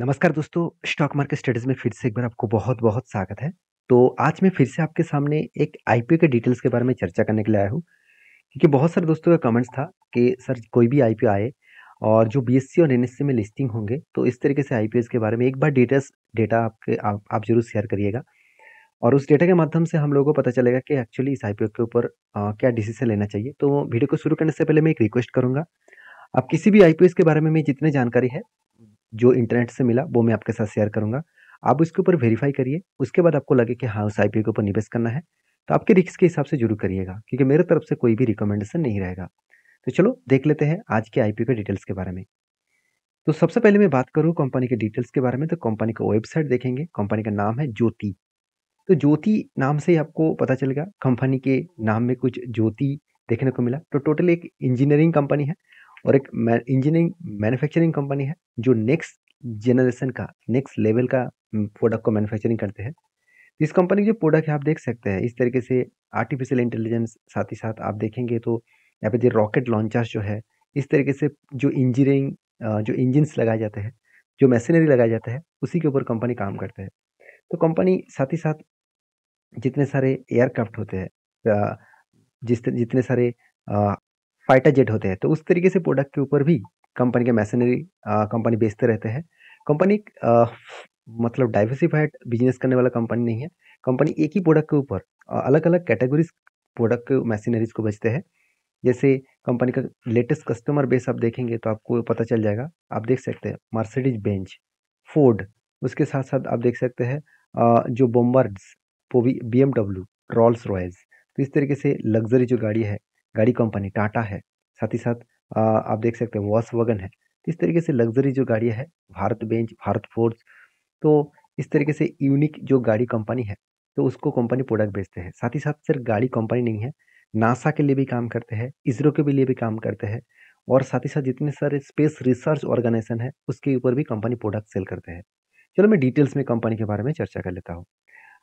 नमस्कार दोस्तों stock market studies में फिर से एक बार आपको बहुत बहुत स्वागत है तो आज मैं फिर से आपके सामने एक आईपीओ के डिटेल्स के बारे में चर्चा करने के लिए आया हूँ क्योंकि बहुत सारे दोस्तों का कमेंट्स था कि सर कोई भी आईपीओ आए और जो बीएससी e और एनएससी e में लिस्टिंग होंगे तो इस तरीके से आई के बारे में एक बार डिटेल्स डेटा आपके आप, आप जरूर शेयर करिएगा और उस डेटा के माध्यम से हम लोगों को पता चलेगा कि एक्चुअली इस आई के ऊपर क्या डिसीजन लेना चाहिए तो वीडियो को शुरू करने से पहले मैं एक रिक्वेस्ट करूँगा आप किसी भी आई के बारे में मैं जितने जानकारी है जो इंटरनेट से मिला वो मैं आपके साथ शेयर करूंगा आप उसके ऊपर वेरीफाई करिए उसके बाद आपको लगे कि हाँ उस आई के ऊपर निवेश करना है तो आपके रिक्स के हिसाब से जरूर करिएगा क्योंकि मेरे तरफ से कोई भी रिकमेंडेशन नहीं रहेगा तो चलो देख लेते हैं आज के आई के डिटेल्स के बारे में तो सबसे पहले मैं बात करूँ कंपनी के डिटेल्स के बारे में तो कंपनी का वेबसाइट देखेंगे कंपनी का नाम है ज्योति तो ज्योति नाम से ही आपको पता चलेगा कंपनी के नाम में कुछ ज्योति देखने को मिला तो टोटल एक इंजीनियरिंग कंपनी है और एक इंजीनियरिंग मैन्युफैक्चरिंग कंपनी है जो नेक्स्ट जनरेशन का नेक्स्ट लेवल का प्रोडक्ट mm, को मैन्युफैक्चरिंग करते हैं इस कंपनी के जो प्रोडक्ट है आप देख सकते हैं इस तरीके से आर्टिफिशियल इंटेलिजेंस साथ ही साथ आप देखेंगे तो यहाँ पे जो रॉकेट लॉन्चर्स जो है इस तरीके से जो इंजीनियरिंग जो इंजिनस लगाए जाते हैं जो मशीनरी लगाया जाता है उसी के ऊपर कंपनी काम करते हैं तो कंपनी साथ ही साथ जितने सारे एयरक्राफ्ट होते हैं जिस जितने सारे फाइटर जेट होते हैं तो उस तरीके से प्रोडक्ट के ऊपर भी कंपनी के मैसेनरी कंपनी बेचते रहते हैं कंपनी मतलब डाइवर्सिफाइड बिजनेस करने वाला कंपनी नहीं है कंपनी एक ही प्रोडक्ट के ऊपर अलग अलग कैटेगरीज प्रोडक्ट मशीनरीज को बेचते हैं जैसे कंपनी का लेटेस्ट कस्टमर बेस आप देखेंगे तो आपको पता चल जाएगा आप देख सकते हैं मर्सिडीज बेंच फोर्ड उसके साथ साथ आप देख सकते हैं जो bombers B M W Rolls Royce तो इस तरीके से लग्जरी जो गाड़ी है गाड़ी कंपनी टाटा है साथ ही साथ आप देख सकते हैं वॉस वगन है तो इस तरीके से लग्जरी जो गाड़ियाँ है भारत बेंच भारत फोर्स तो इस तरीके से यूनिक जो गाड़ी कंपनी है तो उसको कंपनी प्रोडक्ट बेचते हैं साथ ही साथ सिर्फ गाड़ी कंपनी नहीं है नासा के लिए भी काम करते हैं इसरो के लिए भी काम करते हैं और साथ ही साथ जितने सारे स्पेस रिसर्च ऑर्गेनाइजेशन है उसके ऊपर भी कंपनी प्रोडक्ट सेल करते हैं चलो मैं डिटेल्स में कंपनी के बारे में चर्चा कर लेता हूँ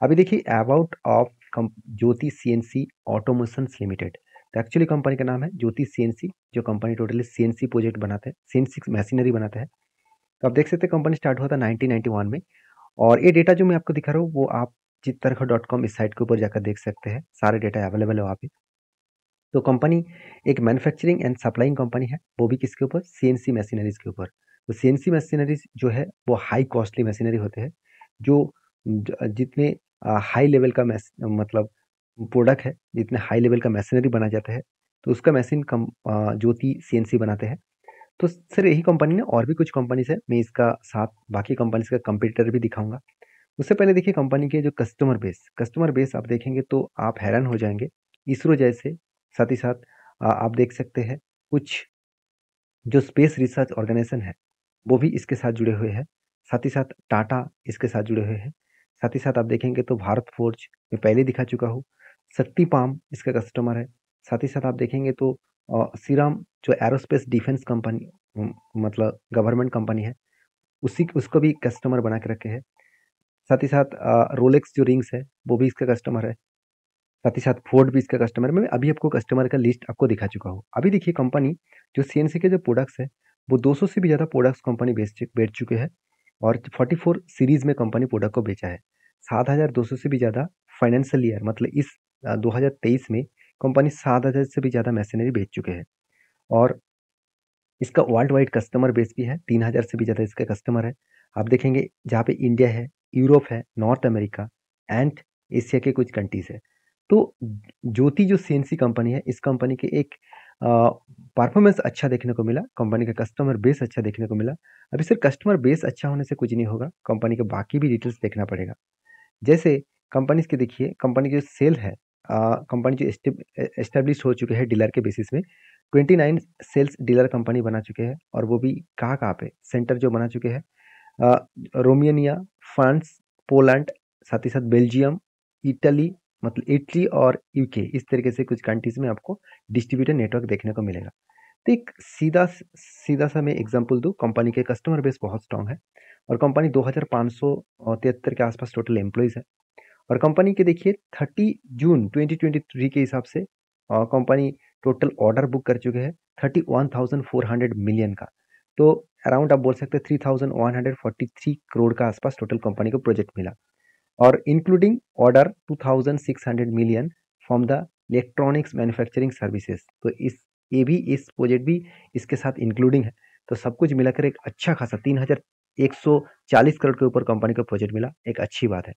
अभी देखिए about of Jyoti C N C automations limited तो एक्चुअली कंपनी का नाम है ज्योति सी जो कंपनी टोटली सी प्रोजेक्ट बनाते हैं सी मशीनरी बनाते हैं तो आप देख सकते हैं कंपनी स्टार्ट हुआ था 1991 में और ये डेटा जो मैं आपको दिखा रहा हूँ वो आप चित्तरखा डॉट कॉम इस साइट के ऊपर जाकर देख सकते हैं सारे डेटा अवेलेबल है वहाँ पे तो कंपनी एक मैन्युफैक्चरिंग एंड सप्लाइंग कंपनी है वो भी किसके ऊपर सी मशीनरीज के ऊपर तो सी मशीनरीज जो है वो हाई कॉस्टली मशीनरी होते हैं जो जितने हाई लेवल का मतलब प्रोडक्ट है जितने हाई लेवल का मशीनरी बना जाता है तो उसका मशीन कम ज्योति सी बनाते हैं तो सर यही कंपनी ने और भी कुछ कंपनीज है मैं इसका साथ बाकी कंपनीज का कंप्यूटर भी दिखाऊंगा उससे पहले देखिए कंपनी के जो कस्टमर बेस कस्टमर बेस आप देखेंगे तो आप हैरान हो जाएंगे इसरो जैसे साथ ही साथ आप देख सकते हैं कुछ जो स्पेस रिसर्च ऑर्गेनाइजेशन है वो भी इसके साथ जुड़े हुए हैं साथ ही साथ टाटा इसके साथ जुड़े हुए हैं साथ ही साथ आप देखेंगे तो भारत फोर्ज मैं पहले दिखा चुका हूँ शक्ति पाम इसका कस्टमर है साथ ही साथ आप देखेंगे तो सीराम जो एरोस्पेस डिफेंस कंपनी मतलब गवर्नमेंट कंपनी है उसी उसको भी कस्टमर बना के रखे है साथ ही साथ रोलेक्स जो रिंग्स है वो भी इसका कस्टमर है साथ ही साथ फोर्ड भी इसका कस्टमर है मैं अभी आपको कस्टमर का लिस्ट आपको दिखा चुका हूँ अभी देखिए कंपनी जो सी के जो प्रोडक्ट्स है वो 200 से भी ज़्यादा प्रोडक्ट्स कंपनी बेच बेच चुके हैं और 44 सीरीज़ में कंपनी प्रोडक्ट को बेचा है सात हज़ार दो सौ से भी ज़्यादा फाइनेंशियल ईयर मतलब इस 2023 में कंपनी सात हज़ार से भी ज़्यादा मशीनरी बेच चुके हैं और इसका वर्ल्ड वाइड कस्टमर बेस भी है तीन हज़ार से भी ज़्यादा इसका कस्टमर है आप देखेंगे जहाँ पे इंडिया है यूरोप है नॉर्थ अमेरिका एंड एशिया के कुछ कंट्रीज़ है तो ज्योति जो सी कंपनी है इस कंपनी के एक परफॉर्मेंस अच्छा देखने को मिला कंपनी का कस्टमर बेस अच्छा देखने को मिला अभी सर कस्टमर बेस अच्छा होने से कुछ नहीं होगा कंपनी के बाकी भी डिटेल्स देखना पड़ेगा जैसे कंपनीज के देखिए कंपनी की जो सेल है कंपनी जो इस्टेब्लिश हो चुके हैं डीलर के बेसिस में 29 सेल्स डीलर कंपनी बना चुके हैं और वो भी कहाँ कहाँ पे सेंटर जो बना चुके हैं रोमेनिया फ्रांस पोलैंड साथ ही साथ बेल्जियम इटली मतलब इटली और यूके इस तरीके से कुछ कंट्रीज़ में आपको डिस्ट्रीब्यूटर नेटवर्क देखने को मिलेगा तो एक सीधा सीधा सा मैं एग्जांपल दूँ कंपनी के कस्टमर बेस बहुत स्ट्रांग है और कंपनी दो हज़ार के आसपास टोटल एम्प्लॉयज़ है और कंपनी के देखिए 30 जून 2023 के हिसाब से कंपनी टोटल ऑर्डर बुक कर चुके हैं 31,400 मिलियन का तो अराउंड आप बोल सकते हैं 3,143 करोड़ का आसपास टोटल कंपनी को प्रोजेक्ट मिला और including order 2,600 million from the electronics manufacturing services तो इस ये भी इस प्रोजेक्ट भी इसके साथ इंक्लूडिंग है तो सब कुछ मिलाकर एक अच्छा खासा तीन हज़ार एक सौ चालीस करोड़ के ऊपर कंपनी को प्रोजेक्ट मिला एक अच्छी बात है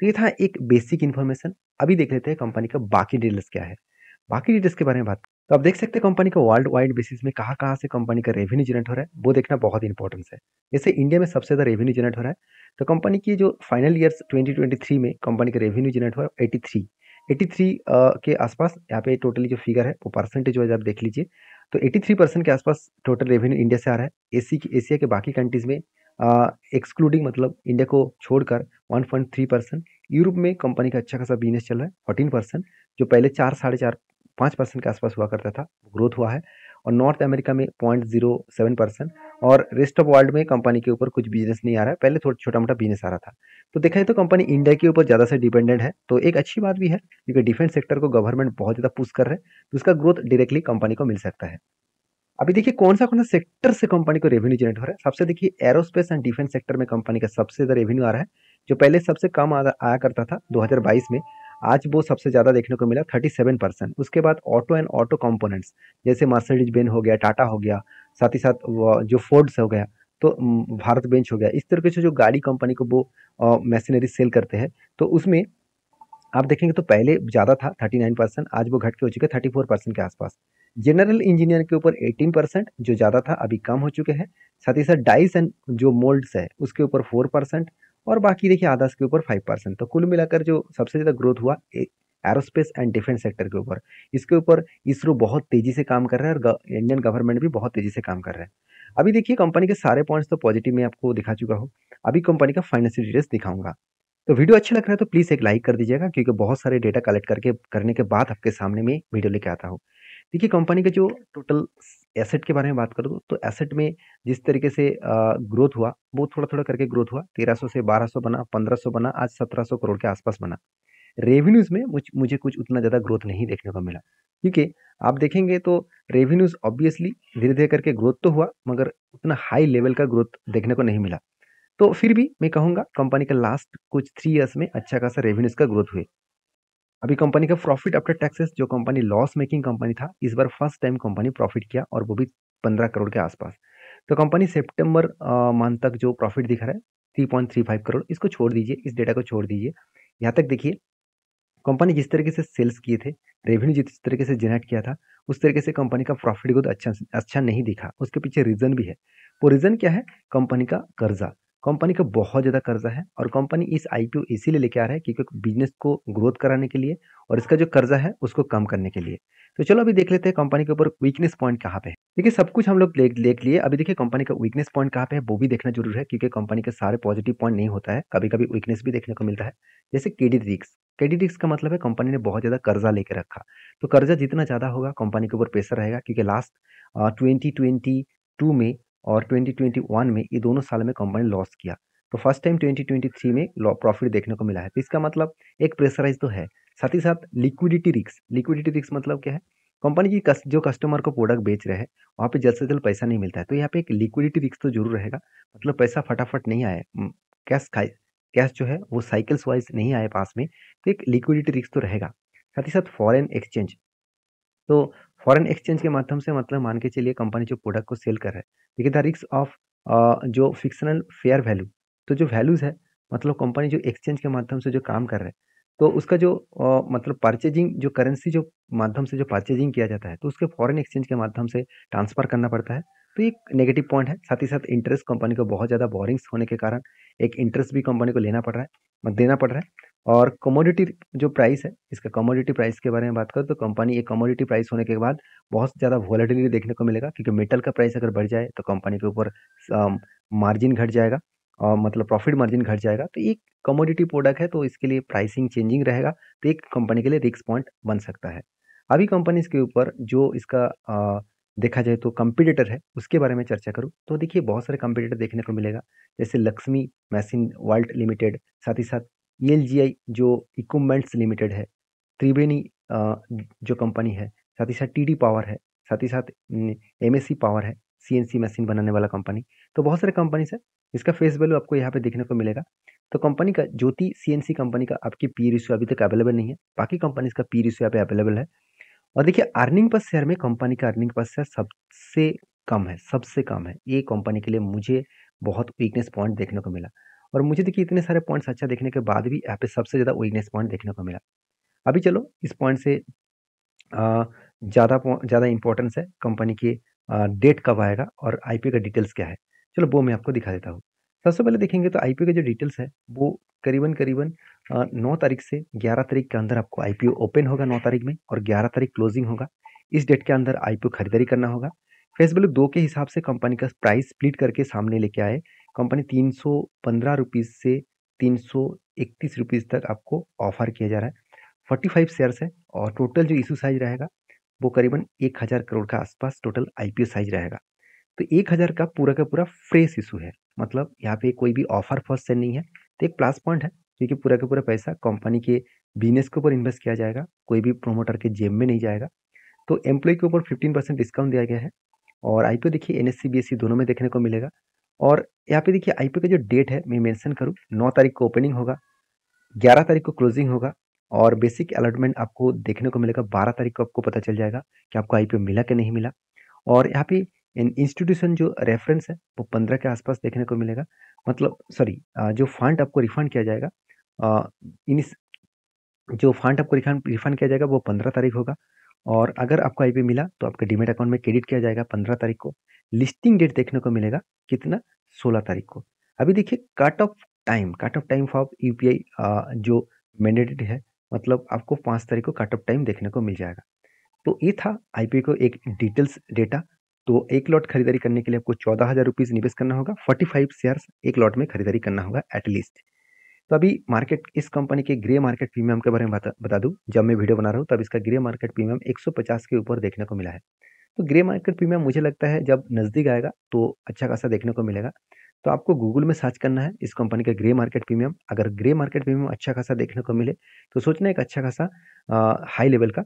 तो ये था एक बेसिक इन्फॉर्मेशन अभी देख लेते हैं कंपनी का बाकी डिटेल्स क्या है बाकी डिटेल्स के बारे में बात तो आप देख सकते हैं कंपनी का वर्ल्ड वाइड बेसिस में कहाँ कहाँ से कंपनी का रेवेन्यू जनरेट हो रहा है वो देखना बहुत इंपॉर्टेंस है जैसे इंडिया में सबसे ज़्यादा रेवेन्यू जनरेट हो रहा है तो कंपनी की जो फाइनल ईयर्स 2023 में कंपनी का रेवेन्यू जनरेट हुआ एटी थ्री एटी थ्री के आसपास यहाँ पे टोटली जो फिगर है वो परसेंटेज वाइज आप देख लीजिए तो 83 परसेंट के आसपास टोटल रेवेन्यू इंडिया से आ रहा है एसी एशिया के बाकी कंट्रीज़ में एक्सक्लूडिंग मतलब इंडिया को छोड़कर 1.3 परसेंट यूरोप में कंपनी का अच्छा खासा बिजनेस चल रहा है फोर्टीन परसेंट जो पहले चार साढ़े चार पाँच परसेंट के आसपास हुआ करता था ग्रोथ हुआ है और नॉर्थ अमेरिका में पॉइंट जीरो सेवन परसेंट और रेस्ट ऑफ वर्ल्ड में कंपनी के ऊपर कुछ बिजनेस नहीं आ रहा है पहले थोड़ा छोटा मोटा बिजनेस आ रहा था तो देखा जाए तो कंपनी इंडिया के ऊपर ज़्यादा से डिपेंडेंट है तो एक अच्छी बात भी है क्योंकि डिफेंस सेक्टर को गवर्नमेंट बहुत ज़्यादा पुश कर रहे हैं तो उसका ग्रोथ डायरेक्टली कंपनी को मिल सकता है अभी देखिए कौन सा कौन सा सेक्टर से कंपनी को रेवेन्यू जनरेट हो रहा है सबसे देखिए एरोस्पेस एंड डिफेंस सेक्टर में कंपनी का सबसे ज़्यादा रेवेन्यू आ रहा है जो पहले सबसे कम आया करता था दो में आज वो सबसे ज़्यादा देखने को मिला 37 परसेंट उसके बाद ऑटो एंड ऑटो कंपोनेंट्स जैसे मार्सडीज बेन हो गया टाटा हो गया साथ ही साथ जो फोर्ड्स हो गया तो भारत बेंच हो गया इस तरह से जो गाड़ी कंपनी को वो मशीनरी सेल करते हैं तो उसमें आप देखेंगे तो पहले ज़्यादा था 39 परसेंट आज वो घट के हो चुके 34 परसेंट के आसपास जनरल इंजीनियर के ऊपर 18 परसेंट जो ज़्यादा था अभी कम हो चुके हैं साथ ही साथ डाइस एंड जो मोल्ड्स है उसके ऊपर फोर परसेंट और बाकी देखिए आदर्श के ऊपर फाइव परसेंट तो कुल मिलाकर जो सबसे ज़्यादा ग्रोथ हुआ एरोस्पेस एंड डिफेंस सेक्टर के ऊपर इसके ऊपर इसरो बहुत तेज़ी से काम कर रहा है और इंडियन गवर्नमेंट भी बहुत तेज़ी से काम कर रहा है अभी देखिए कंपनी के सारे पॉइंट्स तो पॉजिटिव में आपको दिखा चुका हो अभी कंपनी का फाइनेंशियल डिटेल्स दिखाऊंगा तो वीडियो अच्छा लग रहा है तो प्लीज़ एक लाइक कर दीजिएगा क्योंकि बहुत सारे डेटा कलेक्ट करके करने के बाद आपके सामने में वीडियो लेके आता हूँ देखिए कंपनी के जो टोटल एसेट के बारे में बात करूँ तो एसेट में जिस तरीके से ग्रोथ हुआ वो थोड़ा थोड़ा करके ग्रोथ हुआ 1300 से 1200 बना 1500 बना आज 1700 करोड़ के आसपास बना रेवेन्यूज़ में मुझ मुझे कुछ उतना ज़्यादा ग्रोथ नहीं देखने को मिला क्योंकि आप देखेंगे तो रेवेन्यूज़ ऑब्वियसली धीरे धीरे करके ग्रोथ तो हुआ मगर उतना हाई लेवल का ग्रोथ देखने को नहीं मिला तो फिर भी मैं कहूँगा कंपनी का लास्ट कुछ थ्री ईयर्स में अच्छा खासा रेवेन्यूज़ का ग्रोथ हुए अभी कंपनी का प्रॉफिट आफ्टर टैक्सेस जो कंपनी लॉस मेकिंग कंपनी था इस बार फर्स्ट टाइम कंपनी प्रॉफिट किया और वो भी पंद्रह करोड़ के आसपास तो कंपनी सेप्टेम्बर मंथ तक जो प्रॉफिट दिख रहा है three point three five crore इसको छोड़ दीजिए इस डेटा को छोड़ दीजिए यहाँ तक देखिए कंपनी जिस तरीके से सेल्स किए थे रेवेन्यू जिस तरीके से जनरेट किया था उस तरीके से कंपनी का प्रॉफिट ग्रोथ तो अच्छा अच्छा नहीं दिखा उसके पीछे रीज़न भी है वो रीज़न क्या है कंपनी का कर्जा कंपनी का बहुत ज़्यादा कर्जा है और कंपनी इस आईपीओ इसीलिए लेके आ रहा है क्योंकि बिजनेस को ग्रोथ कराने के लिए और इसका जो कर्जा है उसको कम करने के लिए तो चलो अभी देख लेते हैं कंपनी के ऊपर वीकनेस पॉइंट कहाँ पे है देखिए सब कुछ हम लोग देख ले, लिए अभी देखिए कंपनी का वीकनेस पॉइंट कहाँ पे है वो भी देखना जरूर है क्योंकि कंपनी के सारे पॉजिटिव पॉइंट नहीं होता है कभी कभी वीकनेस भी देखने को मिलता है जैसे क्रेडिट रिक्स क्रेडिट रिक्स का मतलब है कंपनी ने बहुत ज़्यादा कर्जा लेकर रखा तो कर्जा जितना ज़्यादा होगा कंपनी के ऊपर प्रेशर रहेगा क्योंकि लास्ट ट्वेंटी ट्वेंटी टू में और 2021 में ये दोनों साल में कंपनी लॉस किया तो फर्स्ट टाइम 2023 में प्रॉफिट देखने को मिला है तो इसका मतलब एक प्रेशराइज तो है साथ ही साथ लिक्विडिटी रिक्स लिक्विडिटी रिक्स मतलब क्या है कंपनी की जो कस्टमर को प्रोडक्ट बेच रहे हैं वहाँ पे जल्द से जल्द पैसा नहीं मिलता है तो यहाँ पे एक लिक्विडिटी रिक्स तो जरूर रहेगा मतलब पैसा फटाफट नहीं आया कैश खाए कैश जो है वो साइकिल्स वाइज नहीं आए पास में तो एक लिक्विडिटी रिक्स तो रहेगा साथ ही साथ फॉरेन एक्सचेंज तो फॉरेन एक्सचेंज के माध्यम से मतलब मान के चलिए कंपनी जो प्रोडक्ट को सेल कर रहा है देखिए द रिक्स ऑफ जो फिक्सनल फेयर वैल्यू तो जो वैल्यूज़ है मतलब कंपनी जो एक्सचेंज के माध्यम से जो काम कर रहा है तो उसका जो आ, मतलब परचेजिंग जो करेंसी जो माध्यम से जो परचेजिंग किया जाता है तो उसके फॉरेन एक्सचेंज के माध्यम से ट्रांसफ़र करना पड़ता है तो एक नेगेटिव पॉइंट है साथ ही साथ इंटरेस्ट कंपनी को बहुत ज़्यादा बोरिंग्स होने के कारण एक इंटरेस्ट भी कंपनी को लेना पड़ रहा है मतलब देना पड़ रहा है और कमोडिटी जो प्राइस है इसका कमोडिटी प्राइस के बारे में बात करें तो कंपनी ये कमोडिटी प्राइस होने के बाद बहुत ज़्यादा वॉलेटिलिटी देखने को मिलेगा क्योंकि मेटल का प्राइस अगर बढ़ जाए तो कंपनी के ऊपर मार्जिन घट जाएगा और मतलब प्रॉफिट मार्जिन घट जाएगा तो एक कमोडिटी प्रोडक्ट है तो इसके लिए प्राइसिंग चेंजिंग रहेगा तो एक कंपनी के लिए रिक्स पॉइंट बन सकता है अभी कंपनीज के ऊपर जो इसका आ, देखा जाए तो कंपिटेटर है उसके बारे में चर्चा करूँ तो देखिए बहुत सारे कंपिटेटर देखने को मिलेगा जैसे लक्ष्मी मैसिन वर्ल्ड लिमिटेड साथ ही साथ ई e जो इक्वमेंट्स लिमिटेड है त्रिवेणी जो कंपनी है साथ ही साथ टी पावर है साथ ही साथ एम पावर है सी मशीन बनाने वाला कंपनी तो बहुत सारे कंपनीज है इसका फेस वैल्यू आपको यहाँ पे देखने को मिलेगा तो कंपनी का ज्योति सी कंपनी का आपकी पी रिश्यू अभी तक अवेलेबल नहीं है बाकी कंपनीज का पी रिश्यू यहाँ पे अवेलेबल है और देखिए अर्निंग पर शेयर में कंपनी का अर्निंग पर शेयर सबसे कम है सबसे कम है ये कंपनी के लिए मुझे बहुत वीकनेस पॉइंट देखने को मिला और मुझे देखिए इतने सारे पॉइंट्स अच्छा देखने के बाद भी यहाँ पे सबसे ज़्यादा वीकनेस पॉइंट देखने को मिला अभी चलो इस पॉइंट से ज़्यादा ज़्यादा इंपॉर्टेंस है कंपनी की डेट कब आएगा और आई का डिटेल्स क्या है चलो वो मैं आपको दिखा देता हूँ सबसे पहले देखेंगे तो आई का जो डिटेल्स है वो करीबन करीबन नौ तारीख से ग्यारह तारीख के अंदर आपको आई ओपन होगा नौ तारीख में और ग्यारह तारीख क्लोजिंग होगा इस डेट के अंदर आई खरीदारी करना होगा फेस वैल्यू दो के हिसाब से कंपनी का प्राइस स्प्लिट करके सामने लेके आए कंपनी तीन सौ पंद्रह रुपीज़ से तीन सौ इकतीस रुपीज़ तक आपको ऑफ़र किया जा रहा है फोर्टी फाइव शेयर्स है और टोटल जो इशू साइज रहेगा वो करीबन एक हज़ार करोड़ का आसपास टोटल आई साइज रहेगा तो एक हज़ार का पूरा का पूरा फ्रेश इशू है मतलब यहाँ पे कोई भी ऑफर फर्स्ट से नहीं है तो एक प्लस पॉइंट है क्योंकि पूरा का पूरा पैसा कंपनी के बिजनेस के ऊपर इन्वेस्ट किया जाएगा कोई भी प्रोमोटर के जेब में नहीं जाएगा तो एम्प्लॉय के ऊपर फिफ्टीन परसेंट डिस्काउंट दिया गया है और आई देखिए एन एस दोनों में देखने को मिलेगा और यहाँ पे देखिए आईपीओ का जो डेट है मैं मेंशन करूँ नौ तारीख को ओपनिंग होगा ग्यारह तारीख को क्लोजिंग होगा और बेसिक अलॉटमेंट आपको देखने को मिलेगा बारह तारीख को आपको पता चल जाएगा कि आपको आई मिला कि नहीं मिला और यहाँ पे इंस्टीट्यूशन जो रेफरेंस है वो पंद्रह के आसपास देखने को मिलेगा मतलब सॉरी जो फंड आपको रिफंड किया जाएगा इन जो फंड आपको रिफंड रिफंड किया जाएगा वो पंद्रह तारीख होगा और अगर आपको आईपी मिला तो आपका डिमेट अकाउंट में क्रेडिट किया जाएगा पंद्रह तारीख को लिस्टिंग डेट देखने को मिलेगा कितना सोलह तारीख को अभी देखिए cut off time cut off time for you जो मैंडेटेड है मतलब आपको पाँच तारीख को कट ऑफ टाइम देखने को मिल जाएगा तो ये था आई को एक डिटेल्स डेटा तो एक लॉट खरीदारी करने के लिए आपको चौदह हज़ार रुपीज़ निवेश करना होगा फोर्टी फाइव शेयर्स एक लॉट में खरीदारी करना होगा एटलीस्ट तो अभी मार्केट इस कंपनी के ग्रे मार्केट प्रीमियम के बारे में बता बता दूँ जब मैं वीडियो बना रहा हूँ तब इसका ग्रे मार्केट प्रीमियम 150 के ऊपर देखने को मिला है तो ग्रे मार्केट प्रीमियम मुझे लगता है जब नज़दीक आएगा तो अच्छा खासा देखने को मिलेगा तो आपको गूगल में सर्च करना है इस कंपनी का ग्रे मार्केट प्रीमियम अगर ग्रे मार्केट प्रीमियम अच्छा खासा देखने को मिले तो सोचना एक अच्छा खासा हाई लेवल का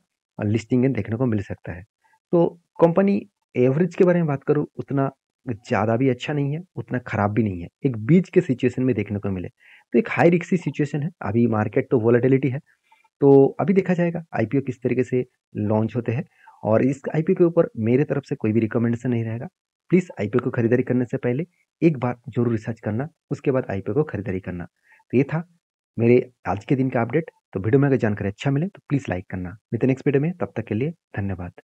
लिस्टिंग देखने को मिल सकता है तो कंपनी एवरेज के बारे में बात करूँ उतना ज़्यादा भी अच्छा नहीं है उतना ख़राब भी नहीं है एक बीच के सिचुएशन में देखने को मिले तो एक हाई रिक्सी सिचुएशन है अभी मार्केट तो वॉलेटिलिटी है तो अभी देखा जाएगा आईपीओ किस तरीके से लॉन्च होते हैं और इस आईपीओ के ऊपर मेरे तरफ से कोई भी रिकमेंडेशन नहीं रहेगा प्लीज़ आई को खरीदारी करने से पहले एक बार जरूर रिसर्च करना उसके बाद आई को खरीदारी करना तो ये था मेरे आज के दिन का अपडेट तो वीडियो में अगर जानकारी अच्छा मिले तो प्लीज़ लाइक करना मित्र नेक्स्ट वीडियो में तब तक के लिए धन्यवाद